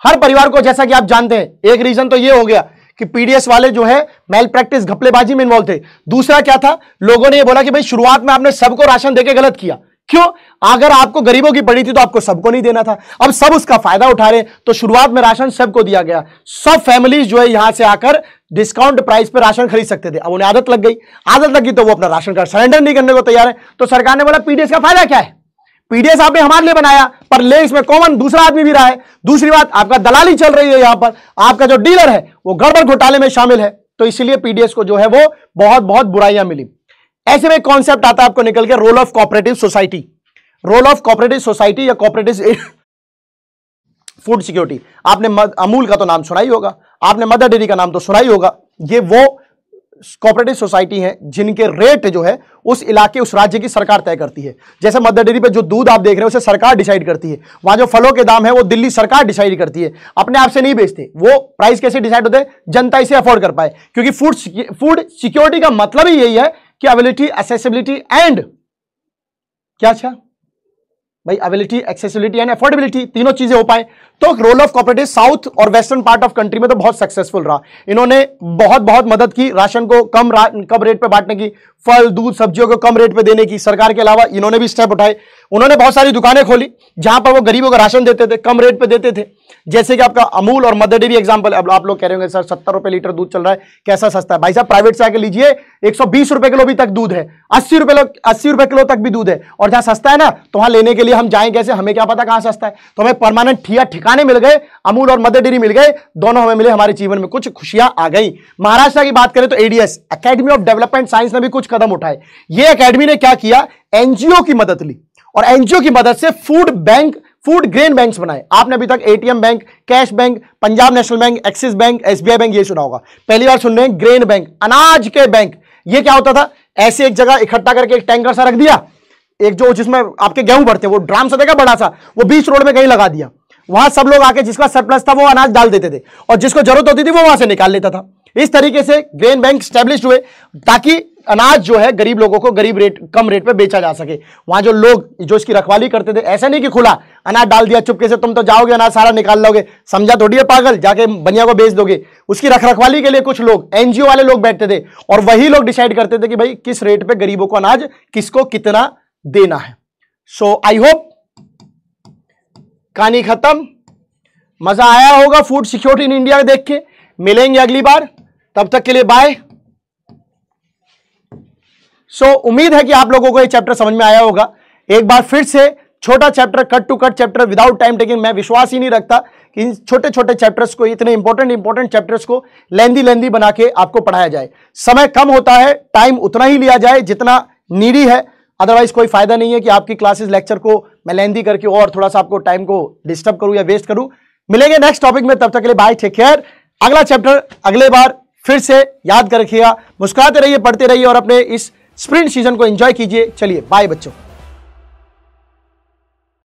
हर परिवार को जैसा कि आप जानते हैं एक रीजन तो ये हो गया कि पीडीएस वाले जो है मेल प्रैक्टिस घपलेबाजी में इन्वॉल्व थे दूसरा क्या था लोगों ने यह बोला कि भाई शुरुआत में आपने सबको राशन देकर गलत किया क्यों अगर आपको गरीबों की पड़ी थी तो आपको सबको नहीं देना था अब सब उसका फायदा उठा रहे तो शुरुआत में राशन सबको दिया गया सब फैमिलीज जो है यहां से आकर डिस्काउंट प्राइस पर राशन खरीद सकते थे अब उन्हें आदत लग गई आदत लगी तो वो अपना राशन कार्ड सरेंडर नहीं करने को तैयार है तो सरकार ने बोला पीडीएस का फायदा क्या है पीडीएस आपने हमारे लिए बनाया पर ले इसमें कॉमन दूसरा आदमी भी रहा है दूसरी बात आपका दलाली चल रही है यहां पर आपका जो डीलर है वो गड़बड़ घोटाले में शामिल है तो इसलिए पीडीएस को जो है वो बहुत बहुत बुराइयां मिली ऐसे में कॉन्सेप्ट आता है आपको निकल के role of cooperative society role of cooperative society या कॉपरेटिव फूड सिक्योरिटी आपने अमूल का तो नाम सुना ही होगा आपने मदर डेयरी का नाम तो सुना ही होगा ये वो कॉपरेटिव सोसाइटी है जिनके रेट जो है उस इलाके उस राज्य की सरकार तय करती है जैसे मदर डेयरी पे जो दूध आप देख रहे हो उसे सरकार डिसाइड करती है वहां जो फलों के दाम है वो दिल्ली सरकार डिसाइड करती है अपने आप से नहीं बेचते वो प्राइस कैसे डिसाइड होते हैं जनता इसे अफोर्ड कर पाए क्योंकि फूड फूड सिक्योरिटी का मतलब ही यही है कि अवेलिटी एसेसिबिलिटी एंड क्या अच्छा भाई अवेलिटी एक्सेसिबिलिटी एंड अफोर्डेबिलिटी तीनों चीजें हो पाए तो रोल ऑफ कॉपरेटिव साउथ और वेस्टर्न पार्ट ऑफ कंट्री में तो बहुत सक्सेसफुल रहा इन्होंने बहुत बहुत मदद की राशन को कम कम रेट पर बांटने की फल दूध सब्जियों को कम रेट पर देने की सरकार के अलावा इन्होंने भी स्टेप उठाए उन्होंने बहुत सारी दुकानें खोली जहां पर वो गरीबों का राशन देते थे कम रेट पे देते थे जैसे कि आपका अमूल और मदर डेरी एग्जाम्पल अब आप लोग कह रहे होंगे सर सत्तर रुपए लीटर दूध चल रहा है कैसा सस्ता है भाई साहब प्राइवेट से आके लीजिए एक सौ बीस रुपए किलो भी तक दूध है अस्सी रुपए अस्सी रुपए किलो तक भी दूध है और जहां सस्ता है ना तो वहां लेने के लिए हम जाए कैसे हमें क्या पता कहां सस्ता है तो हमें परमानेंट ठिया ठिकाने मिल गए अमूल और मदर डेरी मिल गए दोनों हमें मिले हमारे जीवन में कुछ खुशियां आ गई महाराष्ट्र की बात करें तो ADS academy of development science ने भी कुछ कदम उठाए ये अकेडमी ने क्या किया एनजीओ की मदद ली और एनजीओ की मदद से food bank food grain banks बनाए आपने अभी तक ATM bank cash bank Punjab national bank Axis bank SBI bank ये सुना होगा पहली बार सुन रहे हैं ग्रेन बैंक अनाज के बैंक ये क्या होता था ऐसे एक जगह इकट्ठा करके एक टैंकर सा रख दिया एक जो जिसमें आपके गेहूं भरते वो ड्राम सा देखा बड़ा सा वो बीच रोड में कहीं लगा दिया वहां सब लोग आके जिसका सरप्लस था वो अनाज डाल देते थे और जिसको जरूरत होती थी वो वहां से निकाल लेता था इस तरीके से ग्रेन बैंक स्टैब्लिश हुए ताकि अनाज जो है गरीब लोगों को गरीब रेट कम रेट पे बेचा जा सके वहां जो लोग जो इसकी रखवाली करते थे ऐसा नहीं कि खुला अनाज डाल दिया चुपके से तुम तो जाओगे अनाज सारा निकाल लोगे समझा थोड़ी है पागल जाके बनिया को बेच दोगे उसकी रख रखवाली के लिए कुछ लोग एनजीओ वाले लोग बैठते थे और वही लोग डिसाइड करते थे कि भाई किस रेट पर गरीबों को अनाज किसको कितना देना है सो आई होप कहानी खत्म मजा आया होगा फूड सिक्योरिटी इन इंडिया देख के मिलेंगे अगली बार तब तक के लिए बाय सो so, उम्मीद है कि आप लोगों को ये चैप्टर समझ में आया होगा एक बार फिर से छोटा chapter cut to cut chapter without time taking मैं विश्वास ही नहीं रखता कि इन छोटे छोटे चैप्टर्स को इतने इंपॉर्टेंट इंपॉर्टेंट चैप्टर्स को लेंदी लेंदी बना के आपको पढ़ाया जाए समय कम होता है टाइम उतना ही लिया जाए जितना नीडी है अदरवाइज कोई फायदा नहीं है कि आपकी क्लासेस लेक्चर को मैं लेंदी करके और थोड़ा सा आपको टाइम को डिस्टर्ब करूँ या वेस्ट करूँ मिलेंगे नेक्स्ट टॉपिक में तब तक के लिए बाय टेक केयर अगला चैप्टर अगले बार फिर से याद कर रखिएगा मुस्कुराते रहिए पढ़ते रहिए और अपने इस स्प्रिंट सीजन को एंजॉय कीजिए चलिए बाय बच्चों